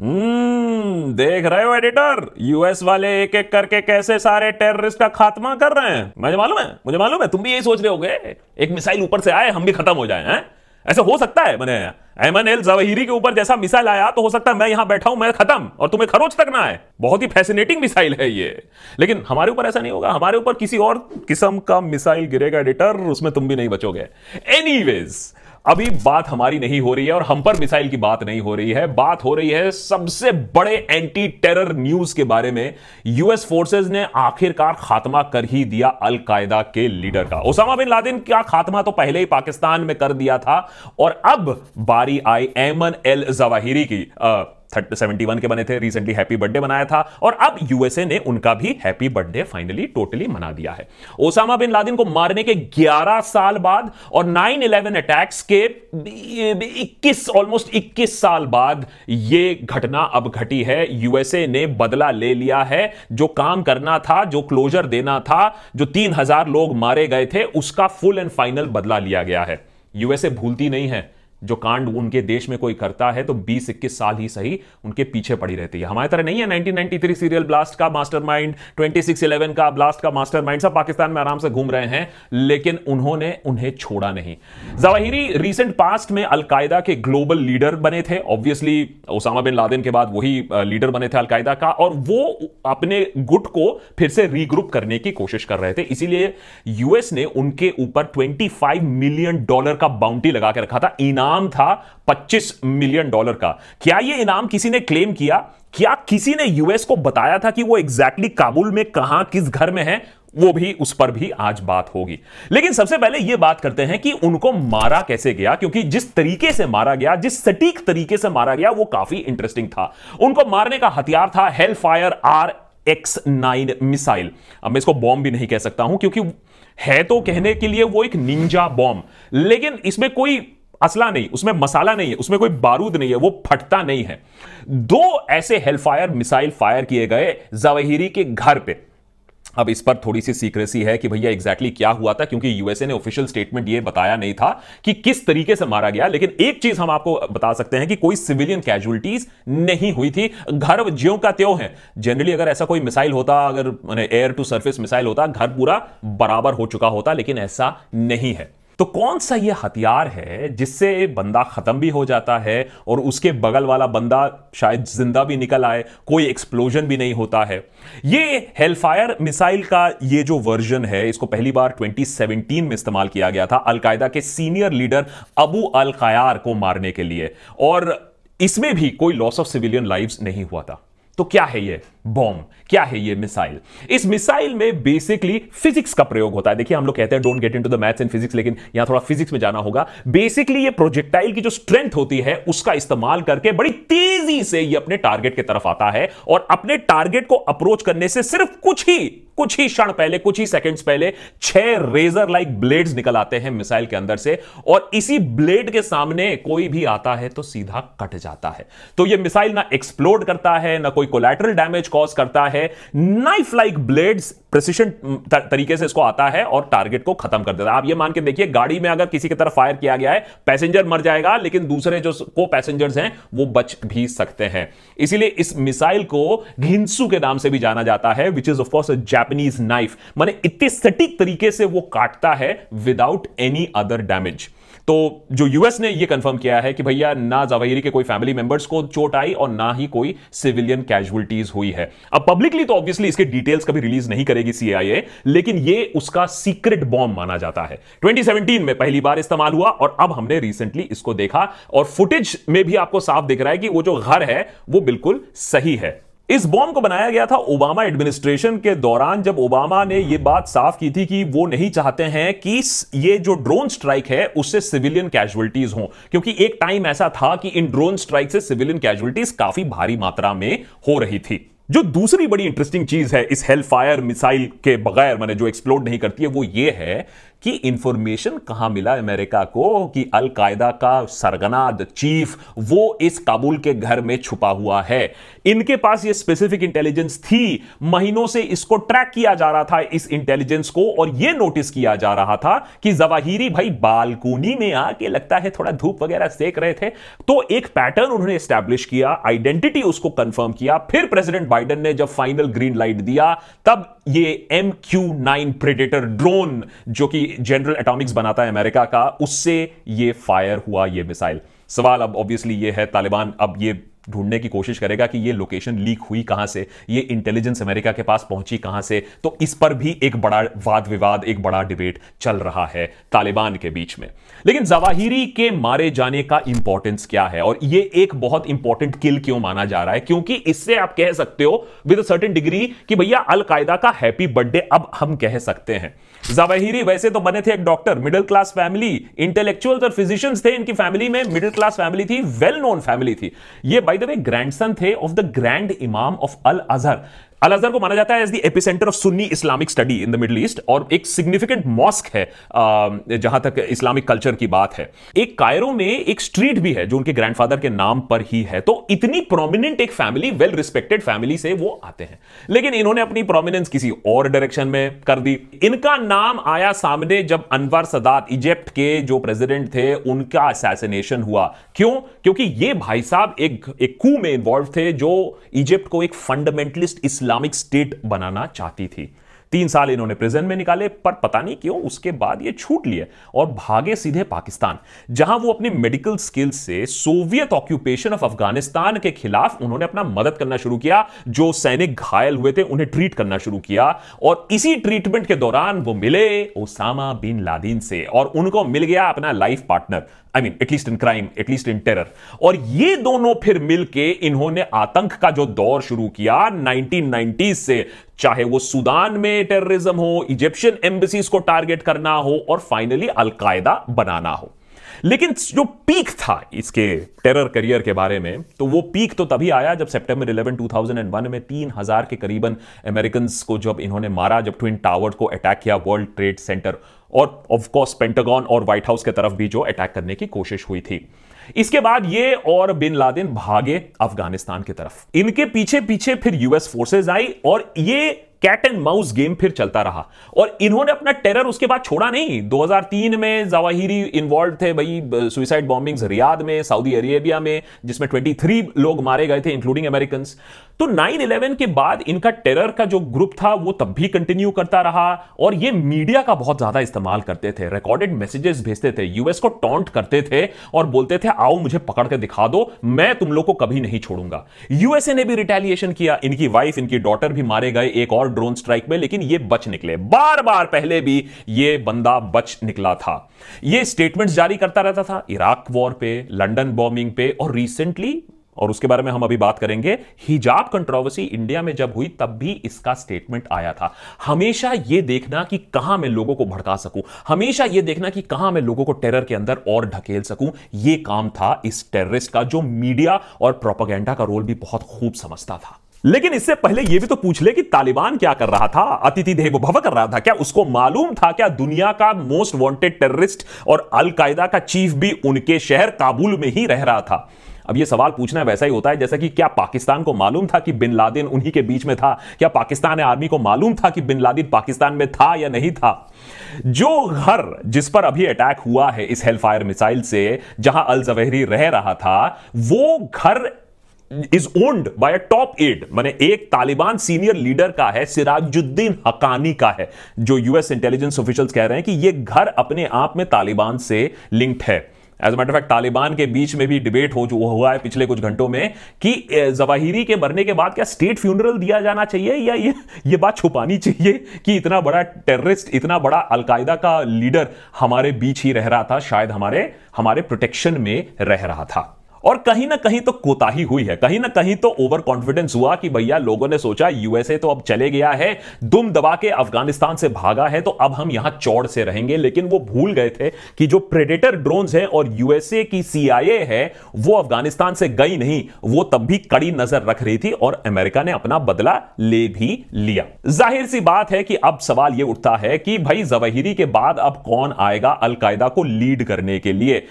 हम्म देख रहे हो एडिटर यूएस वाले एक एक करके कैसे सारे टेररिस्ट का खात्मा कर रहे हैं मुझे मालूम है मुझे मालूम है तुम भी यही सोच रहे होगे एक मिसाइल ऊपर से आए हम भी खत्म हो जाए हैं ऐसे हो सकता है मैंने एमन एल जवाहिरी के ऊपर जैसा मिसाइल आया तो हो सकता है मैं यहां बैठा हूं मैं खत्म और तुम्हें खरोच तक ना है बहुत ही फैसिनेटिंग मिसाइल है ये लेकिन हमारे ऊपर ऐसा नहीं होगा हमारे ऊपर किसी और किस्म का मिसाइल गिरेगा एडिटर उसमें तुम भी नहीं बचोगे वेज अभी बात हमारी नहीं हो रही है और हम पर मिसाइल की बात नहीं हो रही है बात हो रही है सबसे बड़े एंटी टेरर न्यूज के बारे में यूएस फोर्सेस ने आखिरकार खात्मा कर ही दिया अलकायदा के लीडर का ओसामा बिन लादेन का खात्मा तो पहले ही पाकिस्तान में कर दिया था और अब बारी आई एमन एल जवाहिरी की आ, सेवेंटी वन के बने थे रिसेंटली हैप्पी बर्थडे बनाया था और अब यूएसए ने उनका भी हैप्पी बर्थडे फाइनली टोटली मना दिया है ओसामा बिन लादिन को मारने के ग्यारह साल बाद और नाइन इलेवन अटैक्स के इक्कीस ऑलमोस्ट इक्कीस साल बाद ये घटना अब घटी है यूएसए ने बदला ले लिया है जो काम करना था जो क्लोजर देना था जो हजार लोग मारे गए थे उसका फुल एंड फाइनल बदला लिया गया है यूएसए भूलती नहीं है जो कांड उनके देश में कोई करता है तो बीस इक्कीस साल ही सही उनके पीछे पड़ी रहती है हमारी तरह नहीं है 1993 सीरियल ब्लास्ट का मास्टरमाइंड 2611 का ब्लास्ट का मास्टरमाइंड सब पाकिस्तान में आराम से घूम रहे हैं लेकिन उन्होंने उन्हें छोड़ा नहीं जवाहिरी रिसेंट पास्ट में अलकायदा के ग्लोबल लीडर बने थे ऑब्वियसली ओसामा बिन लादेन के बाद वही लीडर बने थे अलकायदा का और वो अपने गुट को फिर से रीग्रुप करने की कोशिश कर रहे थे इसीलिए यूएस ने उनके ऊपर 25 मिलियन डॉलर का बाउंटी लगा के रखा था इनाम इनाम था 25 मिलियन डॉलर का क्या यह इनाम किसी ने क्लेम किया क्या किसी ने यूएस को बताया था कि वो एग्जैक्टली exactly काबुल में कहां किस घर में है वो भी उस पर भी आज बात होगी लेकिन सबसे पहले ये बात करते हैं कि उनको मारा कैसे गया क्योंकि जिस तरीके से मारा गया जिस सटीक तरीके से मारा गया वो काफी इंटरेस्टिंग था उनको मारने का हथियार था Hellfire R X nine missile अब मैं इसको बॉम्ब भी नहीं कह सकता हूं क्योंकि है तो कहने के लिए वो एक निंजा बॉम्ब लेकिन इसमें कोई असला नहीं उसमें मसाला नहीं है उसमें कोई बारूद नहीं है वो फटता नहीं है दो ऐसे हेलफायर मिसाइल फायर किए गए जवाहिरी के घर पे अब इस पर थोड़ी सी सीक्रेसी है कि भैया एग्जैक्टली क्या हुआ था क्योंकि यूएसए ने ऑफिशियल स्टेटमेंट ये बताया नहीं था कि किस तरीके से मारा गया लेकिन एक चीज हम आपको बता सकते हैं कि कोई सिविलियन कैजुअलिटीज नहीं हुई थी घर ज्यो का त्यों है जनरली अगर ऐसा कोई मिसाइल होता अगर एयर टू सर्फेस मिसाइल होता घर पूरा बराबर हो चुका होता लेकिन ऐसा नहीं है तो कौन सा ये हथियार है जिससे बंदा ख़त्म भी हो जाता है और उसके बगल वाला बंदा शायद जिंदा भी निकल आए कोई एक्सप्लोजन भी नहीं होता है ये हेलफायर मिसाइल का ये जो वर्जन है इसको पहली बार 2017 में इस्तेमाल किया गया था अलकायदा के सीनियर लीडर अबू अल को मारने के लिए और इसमें भी कोई लॉस ऑफ सिविलियन लाइफ नहीं हुआ था तो क्या है यह बॉम्ब क्या है ये मिसाइल इस मिसाइल में बेसिकली फिजिक्स का प्रयोग होता है देखिए हम लोग कहते हैं don't get into the maths and physics लेकिन यहां थोड़ा फिजिक्स में जाना होगा बेसिकली ये प्रोजेक्टाइल की जो स्ट्रेंथ होती है उसका इस्तेमाल करके बड़ी तेजी से ये अपने टारगेट की तरफ आता है और अपने टारगेट को अप्रोच करने से सिर्फ कुछ ही कुछ ही क्षण पहले कुछ ही सेकंड्स पहले छह रेजर लाइक ब्लेड्स निकल आते हैं मिसाइल के अंदर से और इसी ब्लेड के सामने कोई भी आता है तो सीधा कट जाता है तो यह मिसाइल ना एक्सप्लोड करता है ना कोई कोलेटरल डैमेज कॉज करता है नाइफ लाइक ब्लेड्स प्रसिशन तरीके से इसको आता है और टारगेट को खत्म कर देता है आप ये मान के देखिए गाड़ी में अगर किसी की तरफ फायर किया गया है पैसेंजर मर जाएगा लेकिन दूसरे जो को पैसेंजर्स हैं वो बच भी सकते हैं इसीलिए इस मिसाइल को घिंसू के नाम से भी जाना जाता है which is of course a Japanese knife मैंने इतने सटीक तरीके से वो काटता है विदाउट एनी अदर डैमेज तो जो यूएस ने यह कंफर्म किया है कि भैया ना जवाहिरी के कोई फैमिली मेंबर्स को चोट आई और ना ही कोई सिविलियन कैजुअलिटीज हुई है अब पब्लिकली तो ऑब्वियसली इसके डिटेल्स कभी रिलीज नहीं करेगी सीआईए लेकिन यह उसका सीक्रेट बॉम्ब माना जाता है 2017 में पहली बार इस्तेमाल हुआ और अब हमने रिसेंटली इसको देखा और फुटेज में भी आपको साफ दिख रहा है कि वो जो घर है वो बिल्कुल सही है इस बॉम्ब को बनाया गया था ओबामा एडमिनिस्ट्रेशन के दौरान जब ओबामा ने यह बात साफ की थी कि वो नहीं चाहते हैं कि ये जो ड्रोन स्ट्राइक है उससे सिविलियन कैजुअलिटीज हों क्योंकि एक टाइम ऐसा था कि इन ड्रोन स्ट्राइक से सिविलियन कैजुअलिटीज काफी भारी मात्रा में हो रही थी जो दूसरी बड़ी इंटरेस्टिंग चीज है इस हेल फायर मिसाइल के बगैर मैंने जो एक्सप्लोड नहीं करती है वो ये है कि इंफॉर्मेशन कहां मिला अमेरिका को कि अलकायदा का सरगना द चीफ वो इस काबुल के घर में छुपा हुआ है इनके पास ये स्पेसिफिक इंटेलिजेंस थी महीनों से इसको ट्रैक किया जा रहा था इस इंटेलिजेंस को और ये नोटिस किया जा रहा था कि जवाहिरी भाई बालकोनी में आके लगता है थोड़ा धूप वगैरह सेक रहे थे तो एक पैटर्न उन्होंने स्टैब्लिश किया आइडेंटिटी उसको कंफर्म किया फिर प्रेसिडेंट बाइडन ने जब फाइनल ग्रीन लाइट दिया तब ये M Q nine Predator drone जो कि जनरल एटॉमिक्स बनाता है अमेरिका का उससे ये फायर हुआ ये मिसाइल सवाल अब ऑब्वियसली ये है तालिबान अब ये ढूंढने की कोशिश करेगा कि ये लोकेशन लीक हुई कहां से ये इंटेलिजेंस अमेरिका के पास पहुंची कहां से तो इस पर भी एक बड़ा वाद विवाद एक बड़ा डिबेट चल रहा है तालिबान के बीच में लेकिन जवाहिरी के मारे जाने का इंपॉर्टेंस क्या है और ये एक बहुत इंपॉर्टेंट किल क्यों माना जा रहा है क्योंकि इससे आप कह सकते हो विद सर्टेन डिग्री कि भैया अलकायदा का हैप्पी बर्थडे अब हम कह सकते हैं जवाहिरी वैसे तो बने थे एक doctor middle class family intellectuals और फिजिशियंस थे इनकी फैमिली में मिडिल क्लास फैमिली थी वेल नोन फैमिली थी ये बाय द वे ग्रैंडसन थे of the grand imam of Al Azhar Al Azhar को माना जाता है as the epicentre of Sunni Islamic study in the Middle East और एक सिग्निफिकेंट मॉस्क है जहां तक इस्लामिक कल्चर की बात है एक कायरो में एक स्ट्रीट भी है जो उनके ग्रैंडफादर के नाम पर ही है तो इतनी प्रोमिनेंट एक फैमिली वेल रिस्पेक्टेड फैमिली से वो आते हैं लेकिन इन्होंने अपनी प्रोमिनेंस किसी और डायरेक्शन में कर दी इनका नाम आया सामने जब अनवर सदात इजिप्ट के जो प्रेसिडेंट थे उनका असैसिनेशन हुआ क्यों क्योंकि ये भाई साहब एक एक कू में इन्वॉल्व थे जो इजिप्ट को एक फंडामेंटलिस्ट इस्लाम इस्लामिक स्टेट बनाना चाहती थी तीन साल इन्होंने प्रिजन में निकाले पर पता नहीं क्यों उसके बाद ये छूट लिए और भागे सीधे पाकिस्तान जहां वो अपनी मेडिकल स्किल्स से सोवियत ऑक्यूपेशन ऑफ अफगानिस्तान के खिलाफ उन्होंने अपना मदद करना शुरू किया जो सैनिक घायल हुए थे उन्हें ट्रीट करना शुरू किया और इसी ट्रीटमेंट के दौरान वो मिले ओसामा बिन लादिन से और उनको मिल गया अपना life partner I mean at least in crime at least in terror और ये दोनों फिर मिलके इन्होंने आतंक का जो दौर शुरू किया 1990 से चाहे वो सूदान में टेररिज्म हो इजिप्शियन एम्बेसीज को टारगेट करना हो और फाइनली अलकायदा बनाना हो लेकिन जो पीक था इसके टेरर करियर के बारे में तो वो पीक तो तभी आया जब सितंबर 11 2001 में 3000 के करीबन अमेरिकन को जब इन्होंने मारा जब ट्विन टावर को अटैक किया वर्ल्ड ट्रेड सेंटर और ऑफकोर्स पेंटागॉन और व्हाइट हाउस की तरफ भी जो अटैक करने की कोशिश हुई थी इसके बाद ये और बिन लादेन भागे अफगानिस्तान की तरफ इनके पीछे पीछे फिर यूएस फोर्सेज आई और ये कैट एंड माउस गेम फिर चलता रहा और इन्होंने अपना टेरर उसके बाद छोड़ा नहीं 2003 में जवाहिरी इन्वॉल्व थे भाई सुइसाइड बॉम्बिंग्स रियाद में सऊदी अरेबिया में जिसमें 23 लोग मारे गए थे इंक्लूडिंग अमेरिकन तो 9/11 के बाद इनका टेरर का जो ग्रुप था वो तब भी कंटिन्यू करता रहा और ये मीडिया का बहुत ज्यादा इस्तेमाल करते थे रिकॉर्डेड मैसेजेस भेजते थे यूएस को टॉन्ट करते थे और बोलते थे आओ मुझे पकड़ के दिखा दो मैं तुम लोग को कभी नहीं छोड़ूंगा यूएसए ने भी रिटेलिएशन किया इनकी वाइफ इनकी डॉटर भी मारे गए एक और ड्रोन स्ट्राइक में लेकिन ये बच निकले बार बार पहले भी ये बंदा बच निकला था ये स्टेटमेंट्स जारी करता रहता था इराक वॉर पे लंडन बॉम्बिंग पे और रिसेंटली और उसके बारे में हम अभी बात करेंगे हिजाब कंट्रोवर्सी इंडिया में जब हुई तब भी इसका स्टेटमेंट आया था हमेशा यह देखना कि कहां मैं लोगों को भड़का सकूं हमेशा यह देखना कि कहां मैं लोगों को टेरर के अंदर और ढकेल सकूं यह काम था इस टेररिस्ट का जो मीडिया और प्रोपागेंडा का रोल भी बहुत खूब समझता था लेकिन इससे पहले यह भी तो पूछ ले कि तालिबान क्या कर रहा था अतिथि देव भव कर रहा था क्या उसको मालूम था क्या दुनिया का मोस्ट वांटेड टेररिस्ट और अलकायदा का चीफ भी उनके शहर काबुल में ही रह रहा था अब ये सवाल पूछना वैसा ही होता है जैसा कि क्या पाकिस्तान को मालूम था कि बिन लादेन उन्हीं के बीच में था क्या पाकिस्तान आर्मी को मालूम था कि बिन लादेन पाकिस्तान में था या नहीं था जो घर जिस पर अभी अटैक हुआ है इस हेलफायर मिसाइल से जहां अल जवेहरी रह रहा था वो घर is owned by a top aide माने एक तालिबान सीनियर लीडर का है सिराजुद्दीन हकानी का है जो यूएस इंटेलिजेंस ऑफिशियल्स कह रहे हैं कि ये घर अपने आप में तालिबान से लिंक्ड है एज मैटर फैक्ट तालिबान के बीच में भी डिबेट हो हुआ है पिछले कुछ घंटों में कि जवाहिरी के मरने के बाद क्या स्टेट फ्यूनरल दिया जाना चाहिए या ये ये बात छुपानी चाहिए कि इतना बड़ा टेररिस्ट इतना बड़ा अलकायदा का लीडर हमारे बीच ही रह रहा था शायद हमारे हमारे प्रोटेक्शन में रह रहा था और कहीं ना कहीं तो कोताही हुई है कहीं ना कहीं तो ओवर कॉन्फिडेंस हुआ कि भैया लोगों ने सोचा यूएसए तो अब चले गया है दुम दबा के अफगानिस्तान से भागा है तो अब हम यहां चौड़ से रहेंगे लेकिन वो भूल गए थे कि जो प्रेडेटर ड्रोन्स हैं और यूएसए की सीआईए है वो अफगानिस्तान से गई नहीं वो तब भी कड़ी नजर रख रही थी और अमेरिका ने अपना बदला ले भी लिया जाहिर सी बात है कि अब सवाल यह उठता है कि भाई जवाहिरी के बाद अब कौन आएगा अलकायदा को लीड करने के लिए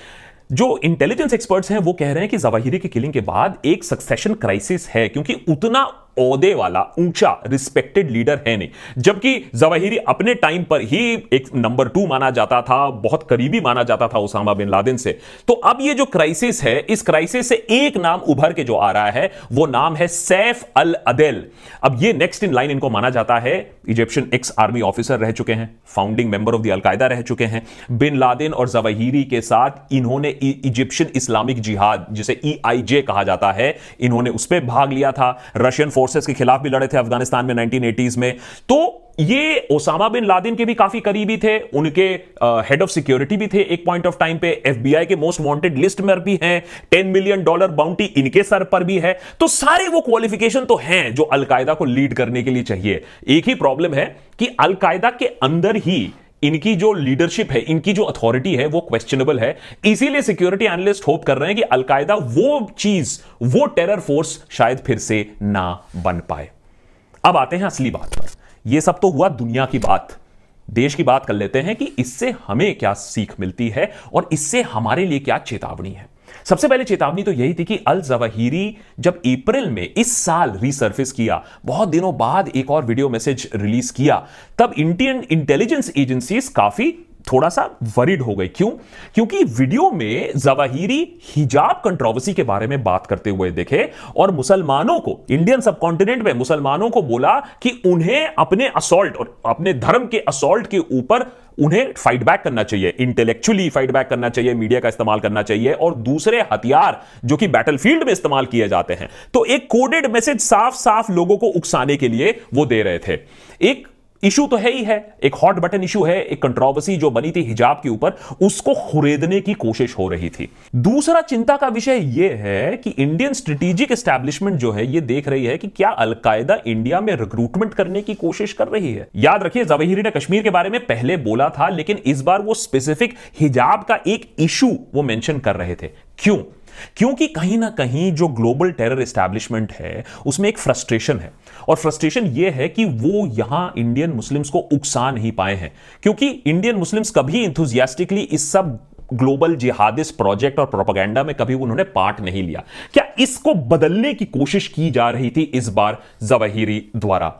जो इंटेलिजेंस एक्सपर्ट्स हैं वो कह रहे हैं कि जवाहिरी की किलिंग के बाद एक सक्सेशन क्राइसिस है क्योंकि उतना औदे वाला ऊंचा रिस्पेक्टेड लीडर है नहीं जबकि जवाहिरी अपने टाइम पर ही एक नंबर टू माना जाता था बहुत करीबी माना जाता था ओसामा बिन लादेन से तो अब ये जो क्राइसिस है इस क्राइसिस से एक नाम उभर के जो आ रहा है वो नाम है सैफ अल अदेल अब ये नेक्स्ट इन लाइन इनको माना जाता है इजिप्शियन एक्स आर्मी ऑफिसर रह चुके हैं founding member of the Al Qaeda रह चुके हैं बिन लादेन और जवाहिरी के साथ इन्होंने इजिप्शियन इस्लामिक जिहाद जिसे ई e कहा जाता है इन्होंने उस पर भाग लिया था रशियन फोर्सेस के खिलाफ भी लड़े थे अफगानिस्तान में 1980s में तो ये ओसामा बिन लादिन के भी काफी करीबी थे उनके हेड ऑफ सिक्योरिटी भी थे एक पॉइंट ऑफ टाइम पे एफबीआई के मोस्ट वांटेड लिस्ट में भी हैं टेन मिलियन डॉलर बाउंटी इनके सर पर भी है तो सारे वो क्वालिफिकेशन तो हैं जो अलकायदा को लीड करने के लिए चाहिए एक ही प्रॉब्लम है कि अलकायदा के अंदर ही इनकी जो लीडरशिप है इनकी जो अथॉरिटी है वो क्वेश्चनेबल है इसीलिए सिक्योरिटी एनालिस्ट होप कर रहे हैं कि अलकायदा वो चीज वो टेरर फोर्स शायद फिर से ना बन पाए अब आते हैं असली बात पर यह सब तो हुआ दुनिया की बात देश की बात कर लेते हैं कि इससे हमें क्या सीख मिलती है और इससे हमारे लिए क्या चेतावनी है सबसे पहले चेतावनी तो यही थी कि अल जवाहिरी जब अप्रैल में इस साल रिसर्फिस किया बहुत दिनों बाद एक और वीडियो मैसेज रिलीज किया तब इंडियन इंटेलिजेंस एजेंसीज काफी थोड़ा सा वरिड हो गई क्यों क्योंकि वीडियो में जवाहिरी हिजाब कंट्रोवर्सी के बारे में बात करते हुए देखे और मुसलमानों को इंडियन सब में मुसलमानों को बोला कि उन्हें अपने असोल्ट और अपने धर्म के असोल्ट के ऊपर उन्हें फाइट बैक करना चाहिए इंटेलेक्चुअली फाइट बैक करना चाहिए मीडिया का इस्तेमाल करना चाहिए और दूसरे हथियार जो कि बैटलफील्ड में इस्तेमाल किए जाते हैं तो एक कोडेड मैसेज साफ साफ लोगों को उकसाने के लिए वो दे रहे थे एक इशू तो है ही है एक हॉट बटन इशू है एक कंट्रोवर्सी जो बनी थी हिजाब के ऊपर उसको खुरेदने की कोशिश हो रही थी दूसरा चिंता का विषय यह है कि इंडियन स्ट्रेटेजिक एस्टेब्लिशमेंट जो है यह देख रही है कि क्या अलकायदा इंडिया में रिक्रूटमेंट करने की कोशिश कर रही है याद रखिए जवाहिरी ने कश्मीर के बारे में पहले बोला था लेकिन इस बार वो स्पेसिफिक हिजाब का एक इशू वो मेंशन कर रहे थे क्यों क्योंकि कहीं ना कहीं जो ग्लोबल टेरर एस्टैब्लिशमेंट है उसमें एक फ्रस्ट्रेशन है और फ्रस्ट्रेशन ये है कि वो यहां इंडियन मुस्लिम्स को उकसा नहीं पाए हैं क्योंकि इंडियन मुस्लिम्स कभी इंथुजियास्टिकली इस सब ग्लोबल जिहादिस प्रोजेक्ट और प्रोपागेंडा में कभी उन्होंने पार्ट नहीं लिया क्या इसको बदलने की कोशिश की जा रही थी इस बार जवाहिरी द्वारा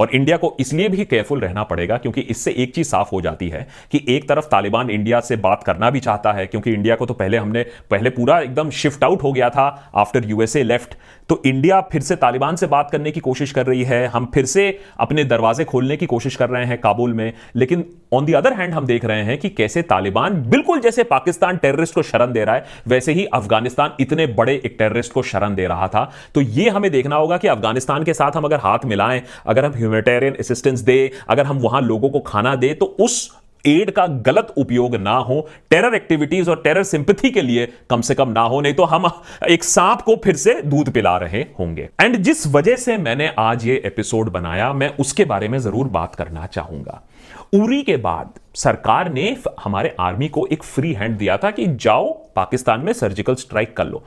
और इंडिया को इसलिए भी केयरफुल रहना पड़ेगा क्योंकि इससे एक चीज साफ हो जाती है कि एक तरफ तालिबान इंडिया से बात करना भी चाहता है क्योंकि इंडिया को तो पहले हमने पहले पूरा एकदम शिफ्ट आउट हो गया था आफ्टर यूएसए लेफ्ट तो इंडिया फिर से तालिबान से बात करने की कोशिश कर रही है हम फिर से अपने दरवाजे खोलने की कोशिश कर रहे हैं काबुल में लेकिन ऑन दी अदर हैंड हम देख रहे हैं कि कैसे तालिबान बिल्कुल जैसे पाकिस्तान टेररिस्ट को शरण दे रहा है वैसे ही अफगानिस्तान इतने बड़े एक टेररिस्ट को शरण दे रहा था तो यह हमें देखना होगा कि अफगानिस्तान के साथ हम अगर हाथ मिलाएं अगर हम ह्यूमेटेरियन असिस्टेंस दे अगर हम वहां लोगों को खाना दे तो उस एड का गलत उपयोग ना हो टेरर एक्टिविटीज और टेरर सिंपथी के लिए कम से कम ना हो नहीं तो हम एक सांप को फिर से दूध पिला रहे होंगे एंड जिस वजह से मैंने आज ये एपिसोड बनाया मैं उसके बारे में जरूर बात करना चाहूंगा उरी के बाद सरकार ने हमारे आर्मी को एक फ्री हैंड दिया था कि जाओ पाकिस्तान में सर्जिकल स्ट्राइक कर लो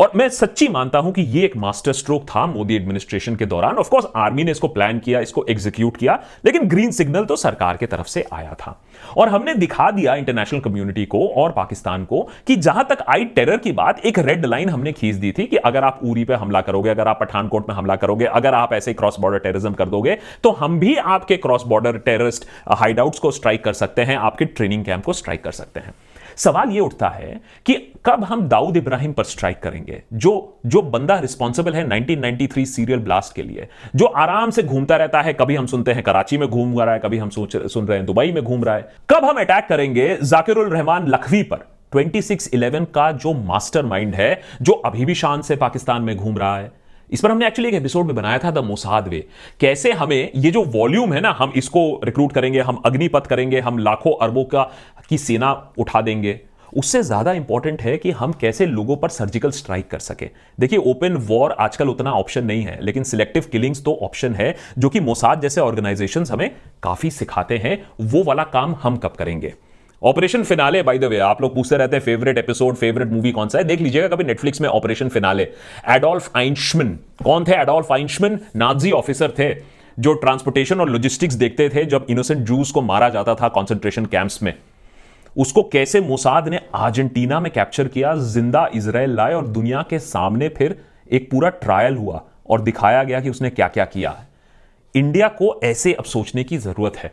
और मैं सच्ची मानता हूं कि ये एक मास्टर स्ट्रोक था मोदी एडमिनिस्ट्रेशन के दौरान ऑफ कोर्स आर्मी ने इसको प्लान किया इसको एग्जीक्यूट किया लेकिन ग्रीन सिग्नल तो सरकार की तरफ से आया था और हमने दिखा दिया इंटरनेशनल कम्युनिटी को और पाकिस्तान को कि जहां तक आई टेरर की बात एक रेड लाइन हमने खींच दी थी कि अगर आप उरी पे हमला करोगे अगर आप पठानकोट में हमला करोगे अगर आप ऐसे क्रॉस बॉर्डर टेररिज्म कर दोगे तो हम भी आपके क्रॉस बॉर्डर टेररिस्ट हाइड को स्ट्राइक कर सकते हैं आपके ट्रेनिंग कैंप को स्ट्राइक कर सकते हैं सवाल ये उठता है कि कब हम दाऊद इब्राहिम पर स्ट्राइक करेंगे जो जो बंदा रिस्पॉन्सिबल है 1993 सीरियल ब्लास्ट के लिए जो आराम से घूमता रहता है कभी हम सुनते हैं कराची में घूम रहा है कभी हम सुन रहे हैं दुबई में घूम रहा है कब हम अटैक करेंगे जाकिरुल रहमान लखवी पर 2611 का जो मास्टरमाइंड है जो अभी भी शान से पाकिस्तान में घूम रहा है इस पर हमने एक्चुअली एक एपिसोड में बनाया था द मोसाद वे कैसे हमें ये जो वॉल्यूम है ना हम इसको रिक्रूट करेंगे हम अग्निपथ करेंगे हम लाखों अरबों का कि सेना उठा देंगे उससे ज़्यादा इंपॉर्टेंट है कि हम कैसे लोगों पर सर्जिकल स्ट्राइक कर सके देखिए ओपन वॉर आजकल उतना ऑप्शन नहीं है लेकिन सिलेक्टिव किलिंग्स तो ऑप्शन है जो कि मोसाद जैसे ऑर्गेनाइजेशन हमें काफ़ी सिखाते हैं वो वाला काम हम कब करेंगे operation finale by the way आप लोग पूछते रहते हैं फेवरेट एपिसोड फेवरेट मूवी कौन सा है देख लीजिएगा कभी नेटफ्लिक्स में ऑपरेशन फिनाले एडोल्फ आइंशमिन कौन थे एडोल्फ आइंशमिन नाजी ऑफिसर थे जो ट्रांसपोर्टेशन और लॉजिस्टिक्स देखते थे जब इनोसेंट जूस को मारा जाता था कॉन्सेंट्रेशन कैंप्स में उसको कैसे मोसाद ने अर्जेंटीना में कैप्चर किया जिंदा इसराइल लाए और दुनिया के सामने फिर एक पूरा ट्रायल हुआ और दिखाया गया कि उसने क्या क्या किया है इंडिया को ऐसे अब सोचने की ज़रूरत है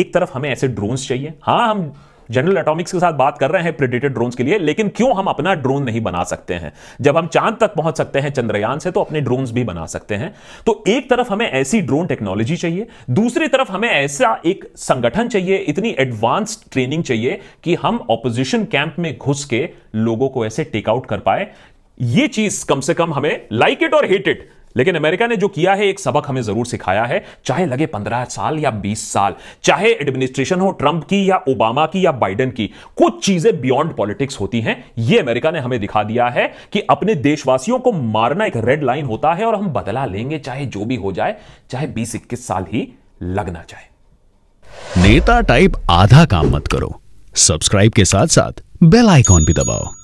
एक तरफ हमें ऐसे ड्रोन्स चाहिए हाँ हम जनरल एटॉमिक्स के साथ बात कर रहे हैं प्रिडेटेड ड्रोन्स के लिए लेकिन क्यों हम अपना ड्रोन नहीं बना सकते हैं जब हम चांद तक पहुंच सकते हैं चंद्रयान से तो अपने ड्रोन्स भी बना सकते हैं तो एक तरफ हमें ऐसी ड्रोन टेक्नोलॉजी चाहिए दूसरी तरफ हमें ऐसा एक संगठन चाहिए इतनी एडवांस ट्रेनिंग चाहिए कि हम ऑपोजिशन कैंप में घुस के लोगों को ऐसे टेकआउट कर पाए ये चीज कम से कम हमें लाइक इट और हेट इट लेकिन अमेरिका ने जो किया है एक सबक हमें जरूर सिखाया है चाहे लगे पंद्रह साल या बीस साल चाहे एडमिनिस्ट्रेशन हो ट्रंप की या ओबामा की या बाइडेन की कुछ चीजें बियॉन्ड पॉलिटिक्स होती हैं यह अमेरिका ने हमें दिखा दिया है कि अपने देशवासियों को मारना एक रेड लाइन होता है और हम बदला लेंगे चाहे जो भी हो जाए चाहे बीस इक्कीस साल ही लगना चाहे नेता टाइप आधा काम मत करो सब्सक्राइब के साथ साथ बेल आइकॉन भी दबाओ